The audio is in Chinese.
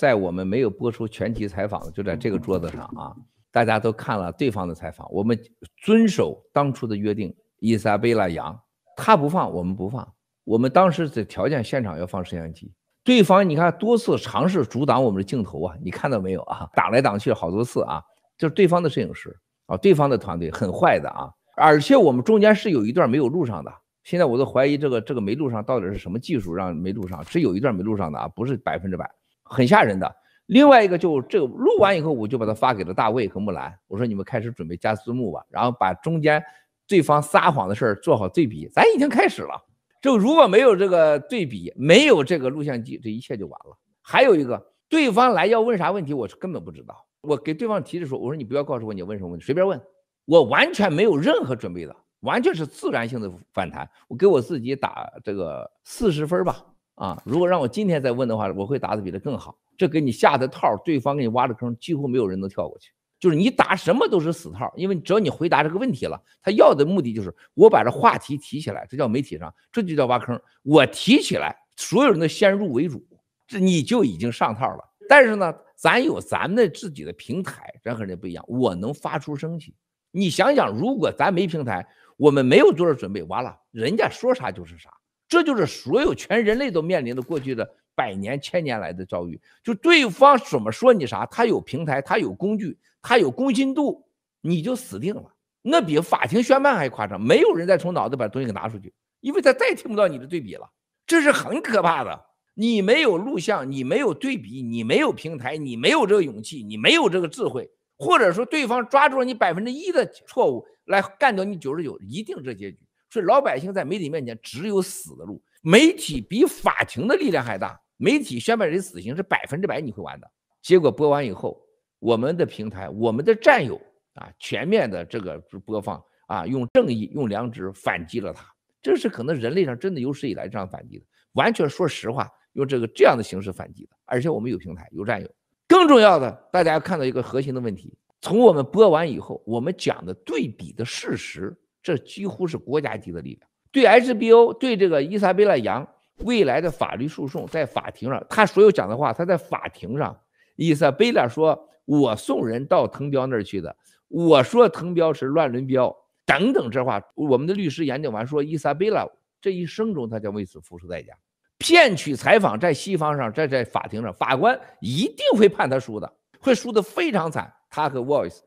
在我们没有播出全体采访，就在这个桌子上啊，大家都看了对方的采访。我们遵守当初的约定，伊萨贝拉杨，他不放我们不放。我们当时在条件现场要放摄像机，对方你看多次尝试阻挡我们的镜头啊，你看到没有啊？挡来挡去好多次啊，就是对方的摄影师啊，对方的团队很坏的啊。而且我们中间是有一段没有录上的，现在我都怀疑这个这个没录上到底是什么技术让没录上，是有一段没录上的啊，不是百分之百。很吓人的。另外一个就这个录完以后，我就把它发给了大卫和木兰，我说你们开始准备加字幕吧，然后把中间对方撒谎的事儿做好对比。咱已经开始了，就如果没有这个对比，没有这个录像机，这一切就完了。还有一个，对方来要问啥问题，我是根本不知道。我给对方提的时候，我说你不要告诉我你问什么问题，随便问，我完全没有任何准备的，完全是自然性的反弹。我给我自己打这个四十分吧。啊！如果让我今天再问的话，我会答的比他更好。这给你下的套，对方给你挖的坑，几乎没有人能跳过去。就是你答什么都是死套，因为只要你回答这个问题了，他要的目的就是我把这话题提起来，这叫媒体上，这就叫挖坑。我提起来，所有人都先入为主，这你就已经上套了。但是呢，咱有咱们自己的平台，咱和人不一样，我能发出声去。你想想，如果咱没平台，我们没有做少准备，完了，人家说啥就是啥。这就是所有全人类都面临的过去的百年、千年来的遭遇。就对方怎么说你啥，他有平台，他有工具，他有公信度，你就死定了。那比法庭宣判还夸张，没有人再从脑子把东西给拿出去，因为他再也听不到你的对比了。这是很可怕的。你没有录像，你没有对比，你没有平台，你没有这个勇气，你没有这个智慧，或者说对方抓住了你百分之一的错误来干掉你九十九，一定这结局。是老百姓在媒体面前只有死的路，媒体比法庭的力量还大。媒体宣判人死刑是百分之百你会完的结果。播完以后，我们的平台，我们的战友啊，全面的这个播放啊，用正义、用良知反击了他。这是可能人类上真的有史以来这样反击的，完全说实话，用这个这样的形式反击的。而且我们有平台，有战友。更重要的，大家看到一个核心的问题：从我们播完以后，我们讲的对比的事实。这几乎是国家级的力量。对 HBO，对这个伊莎贝拉·杨未来的法律诉讼，在法庭上，他所有讲的话，他在法庭上，伊莎贝拉说：“我送人到藤彪那儿去的，我说藤彪是乱伦彪等等。”这话，我们的律师研究完说，伊莎贝拉这一生中，他将为此付出代价。骗取采访，在西方上，在在法庭上，法官一定会判他输的，会输的非常惨。他和 Voice。